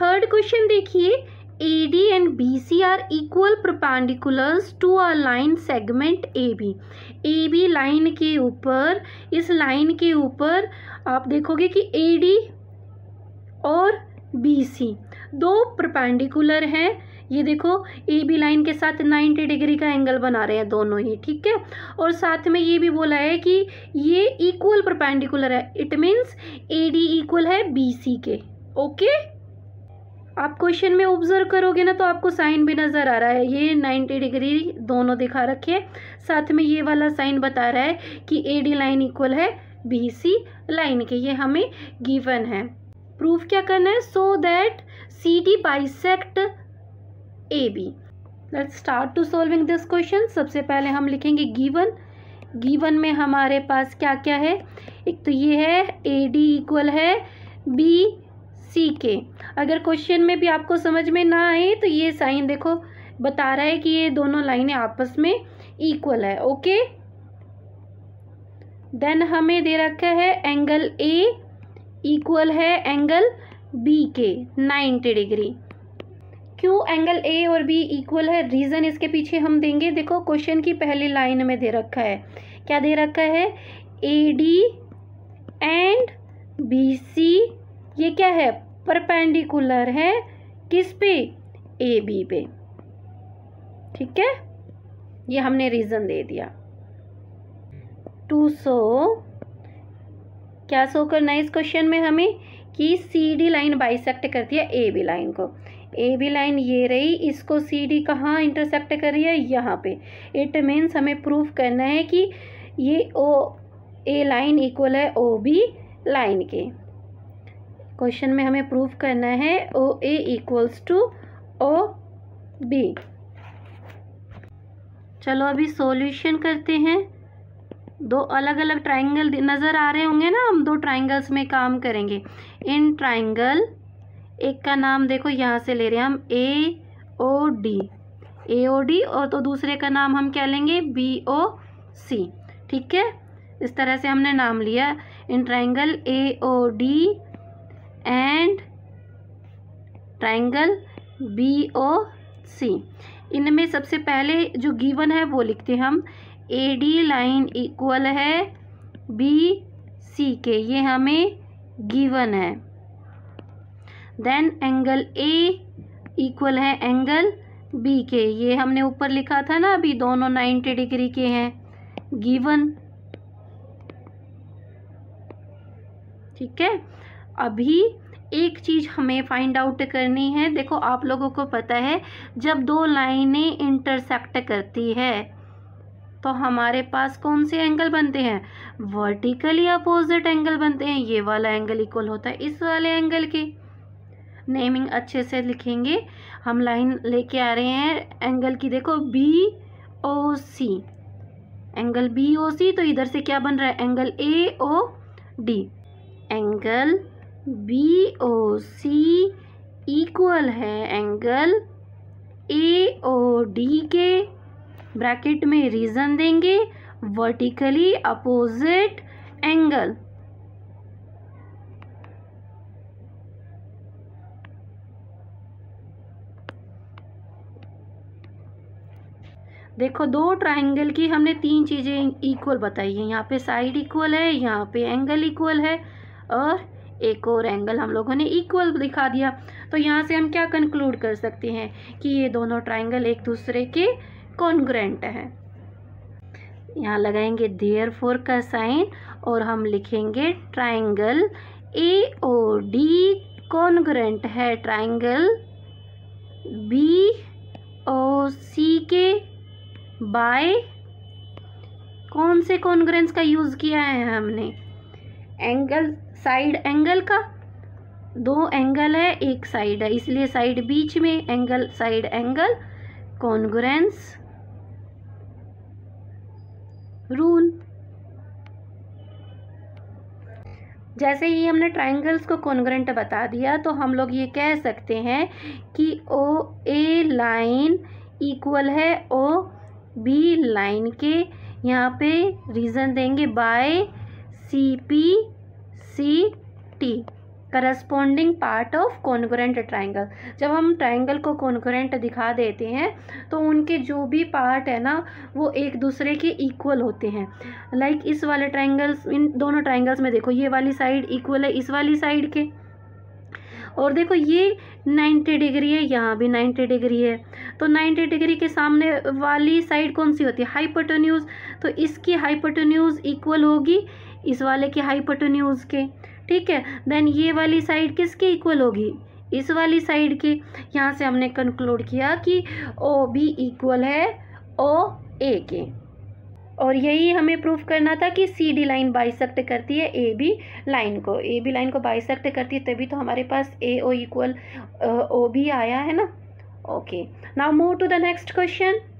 Third question देखिए A D and B C are equal perpendiculars to a line segment A B A B line के ऊपर इस line के ऊपर आप देखोगे कि ए डी और बी सी दो प्रपेंडिकुलर हैं ये देखो ए बी लाइन के साथ 90 डिग्री का एंगल बना रहे हैं दोनों ही ठीक है और साथ में ये भी बोला है कि ये इक्वल प्रपेंडिकुलर है it means A D equal है बी सी के ओके okay? आप क्वेश्चन में ऑब्जर्व करोगे ना तो आपको साइन भी नज़र आ रहा है ये 90 डिग्री दोनों दिखा रखे साथ में ये वाला साइन बता रहा है कि ए डी लाइन इक्वल है बी सी लाइन के ये हमें गिवन है प्रूफ क्या करना है so that C D bisect A B let start to solving this question सबसे पहले हम लिखेंगे गिवन गिवन में हमारे पास क्या क्या है एक तो ये है ए डी इक्वल है बी सी के अगर क्वेश्चन में भी आपको समझ में ना आए तो ये साइन देखो बता रहा है कि ये दोनों लाइनें आपस में इक्वल है ओके देन हमें दे रखा है एंगल ए इक्वल है एंगल बी के नाइन्टी डिग्री क्यों एंगल ए और बी इक्वल है रीज़न इसके पीछे हम देंगे देखो क्वेश्चन की पहली लाइन में दे रखा है क्या दे रखा है A D and B C ये क्या है परपेंडिकुलर है किस पे ए बी पे ठीक है ये हमने रीज़न दे दिया टू सो क्या सो करना है इस क्वेश्चन में हमें कि सी डी लाइन बाइसेक्ट करती है ए बी लाइन को ए बी लाइन ये रही इसको सी डी कहाँ इंटरसेक्ट कर रही है यहाँ पे इट मीन्स हमें प्रूफ करना है कि ये ओ ए लाइन इक्वल है ओ बी लाइन के क्वेश्चन में हमें प्रूव करना है O A equals to O B चलो अभी सॉल्यूशन करते हैं दो अलग अलग ट्राइंगल नज़र आ रहे होंगे ना हम दो ट्राइंगल्स में काम करेंगे इन ट्राइंगल एक का नाम देखो यहाँ से ले रहे हैं हम ए O D A O D और तो दूसरे का नाम हम क्या लेंगे बी ओ सी ठीक है इस तरह से हमने नाम लिया in triangle A O D and triangle B O C इनमें सबसे पहले जो गिवन है वो लिखते हम ए डी लाइन इक्वल है बी सी के ये हमें गिवन है देन एंगल ए इक्वल है एंगल बी के ये हमने ऊपर लिखा था ना अभी दोनों नाइन्टी डिग्री के हैं गिवन ठीक है अभी एक चीज़ हमें फाइंड आउट करनी है देखो आप लोगों को पता है जब दो लाइनें इंटरसेक्ट करती है तो हमारे पास कौन से एंगल बनते हैं वर्टिकली अपोजिट एंगल बनते हैं ये वाला एंगल इक्वल होता है इस वाले एंगल के नेमिंग अच्छे से लिखेंगे हम लाइन लेके आ रहे हैं एंगल की देखो B O C angle B O C तो इधर से क्या बन रहा है angle A O D angle B O C equal है एंगल ए ओ डी के ब्रैकेट में रीज़न देंगे वर्टिकली अपोजिट एंगल देखो दो ट्राइंगल की हमने तीन चीज़ें इक्वल बताई है यहाँ पे साइड इक्वल है यहाँ पे एंगल इक्वल है और एक और एंगल हम लोगों ने इक्वल दिखा दिया तो यहाँ से हम क्या कंक्लूड कर सकते हैं कि ये दोनों ट्राइंगल एक दूसरे के कॉन्ग्रेंट हैं यहाँ लगाएंगे देयर फोर का साइन और हम लिखेंगे triangle A O D congruent है ट्राइंगल बी ओ सी के बाय कौन से कॉन्ग्रेंस का यूज़ किया है हमने एंगल साइड एंगल का दो एंगल है एक साइड है इसलिए साइड बीच में angle side angle congruence rule जैसे ही हमने ट्राइंगल्स को कॉन्ग्रेंट बता दिया तो हम लोग ये कह सकते हैं कि ओ ए लाइन इक्वल है ओ बी लाइन के यहाँ पे रीज़न देंगे by C P C T corresponding part of congruent triangle जब हम ट्राइंगल को कॉन्ग्रेंट दिखा देते हैं तो उनके जो भी पार्ट है ना वो एक दूसरे के इक्वल होते हैं लाइक like इस वाले ट्राइंगल्स इन दोनों ट्राइंगल्स में देखो ये वाली साइड इक्वल है इस वाली साइड के और देखो ये 90 डिग्री है यहाँ भी 90 डिग्री है तो 90 डिग्री के सामने वाली साइड कौन सी होती है हाइपोटोन्यूज़ तो इसकी हाइपोटोन्यूज़ इक्वल होगी इस वाले के हाइपोटोन्यूज के ठीक है देन ये वाली साइड किसके इक्वल होगी इस वाली साइड के यहाँ से हमने कंक्लूड किया कि ओ बी इक्वल है ओ ए के और यही हमें प्रूफ करना था कि सी डी लाइन बाइसेक्ट करती है ए बी लाइन को ए बी लाइन को बाइसेक्ट करती है तभी तो हमारे पास ए ओ इक्वल ओ बी आया है ना okay now move to the next question